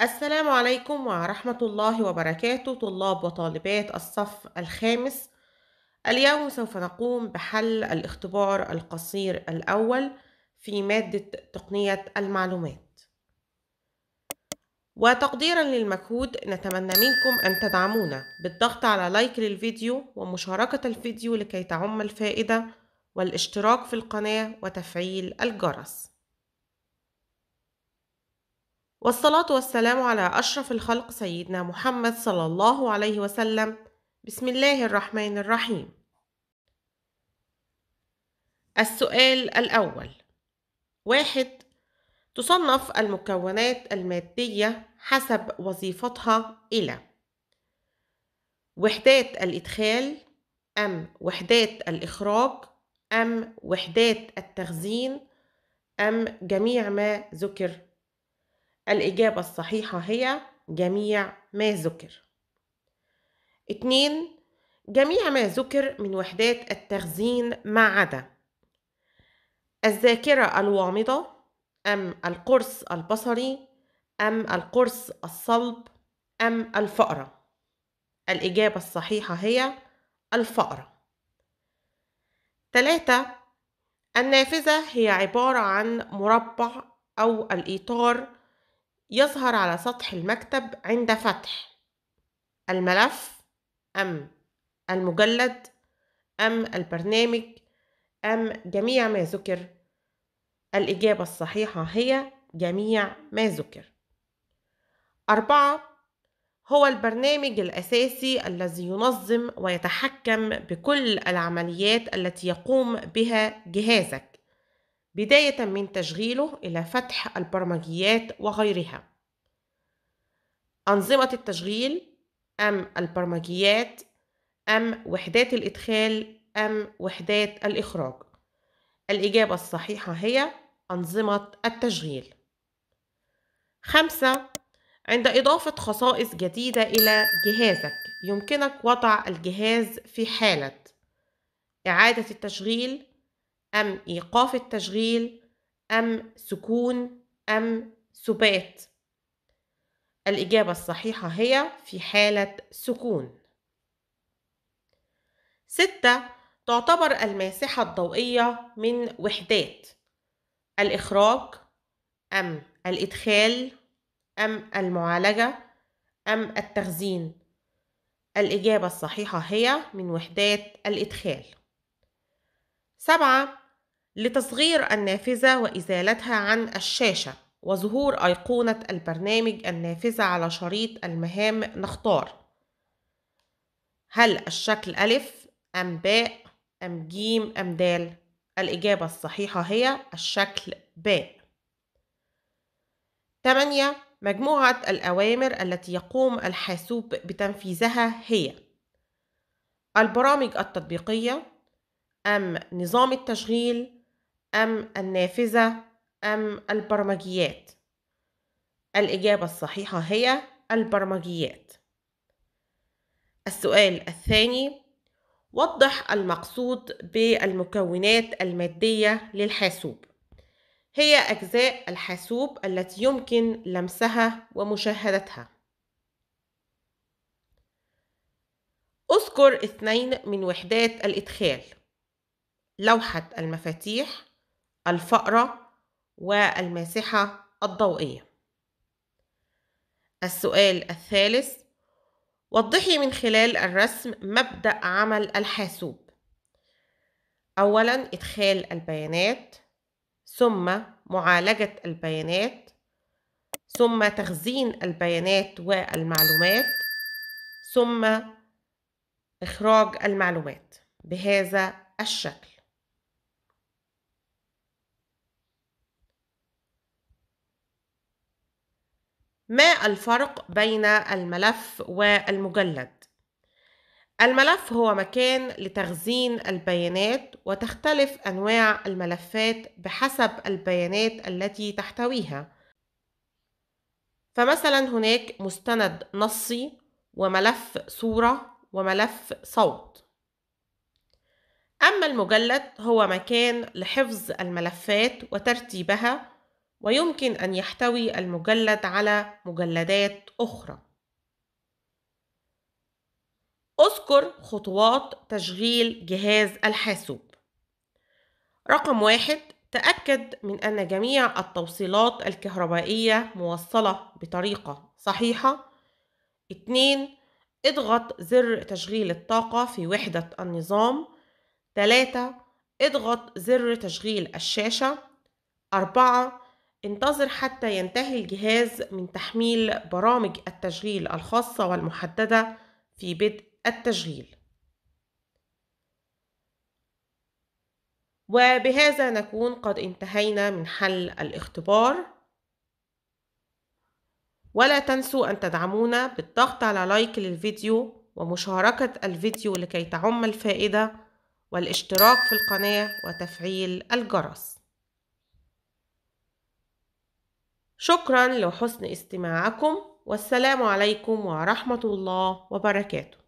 السلام عليكم ورحمة الله وبركاته طلاب وطالبات الصف الخامس اليوم سوف نقوم بحل الاختبار القصير الأول في مادة تقنية المعلومات وتقديرا للمجهود نتمنى منكم أن تدعمونا بالضغط على لايك للفيديو ومشاركة الفيديو لكي تعم الفائدة والاشتراك في القناة وتفعيل الجرس والصلاة والسلام على أشرف الخلق سيدنا محمد صلى الله عليه وسلم بسم الله الرحمن الرحيم السؤال الأول واحد تصنف المكونات المادية حسب وظيفتها إلى وحدات الإدخال أم وحدات الإخراج أم وحدات التخزين أم جميع ما ذكر الإجابة الصحيحة هي جميع ما ذكر اتنين جميع ما ذكر من وحدات التخزين ما عدا الذاكرة الوامضة أم القرص البصري أم القرص الصلب أم الفأرة الإجابة الصحيحة هي الفأرة ثلاثة النافذة هي عبارة عن مربع أو الإطار يظهر على سطح المكتب عند فتح الملف أم المجلد أم البرنامج أم جميع ما ذكر الإجابة الصحيحة هي جميع ما ذكر أربعة هو البرنامج الأساسي الذي ينظم ويتحكم بكل العمليات التي يقوم بها جهازك بداية من تشغيله إلى فتح البرمجيات وغيرها أنظمة التشغيل أم البرمجيات أم وحدات الإدخال أم وحدات الإخراج الإجابة الصحيحة هي أنظمة التشغيل خمسة عند إضافة خصائص جديدة إلى جهازك يمكنك وضع الجهاز في حالة إعادة التشغيل أم إيقاف التشغيل أم سكون أم سبات الإجابة الصحيحة هي في حالة سكون ستة تعتبر الماسحة الضوئية من وحدات الإخراج أم الإدخال أم المعالجة أم التخزين الإجابة الصحيحة هي من وحدات الإدخال سبعة لتصغير النافذة وإزالتها عن الشاشة وظهور أيقونة البرنامج النافذة على شريط المهام نختار هل الشكل ألف أم باء أم جيم أم دال؟ الإجابة الصحيحة هي الشكل باء 8 مجموعة الأوامر التي يقوم الحاسوب بتنفيذها هي البرامج التطبيقية أم نظام التشغيل أم النافذة أم البرمجيات الإجابة الصحيحة هي البرمجيات السؤال الثاني وضح المقصود بالمكونات المادية للحاسوب هي أجزاء الحاسوب التي يمكن لمسها ومشاهدتها أذكر اثنين من وحدات الإدخال لوحة المفاتيح الفأرة والماسحة الضوئية السؤال الثالث وضحي من خلال الرسم مبدأ عمل الحاسوب أولا إدخال البيانات ثم معالجة البيانات ثم تخزين البيانات والمعلومات ثم إخراج المعلومات بهذا الشكل ما الفرق بين الملف والمجلد الملف هو مكان لتخزين البيانات وتختلف انواع الملفات بحسب البيانات التي تحتويها فمثلا هناك مستند نصي وملف صوره وملف صوت اما المجلد هو مكان لحفظ الملفات وترتيبها ويمكن أن يحتوي المجلد على مجلدات أخرى اذكر خطوات تشغيل جهاز الحاسوب رقم واحد تأكد من أن جميع التوصيلات الكهربائية موصلة بطريقة صحيحة اثنين اضغط زر تشغيل الطاقة في وحدة النظام ثلاثة اضغط زر تشغيل الشاشة أربعة انتظر حتى ينتهي الجهاز من تحميل برامج التشغيل الخاصة والمحددة في بدء التشغيل وبهذا نكون قد انتهينا من حل الاختبار ولا تنسوا أن تدعمونا بالضغط على لايك للفيديو ومشاركة الفيديو لكي تعم الفائدة والاشتراك في القناة وتفعيل الجرس شكرا لحسن استماعكم والسلام عليكم ورحمة الله وبركاته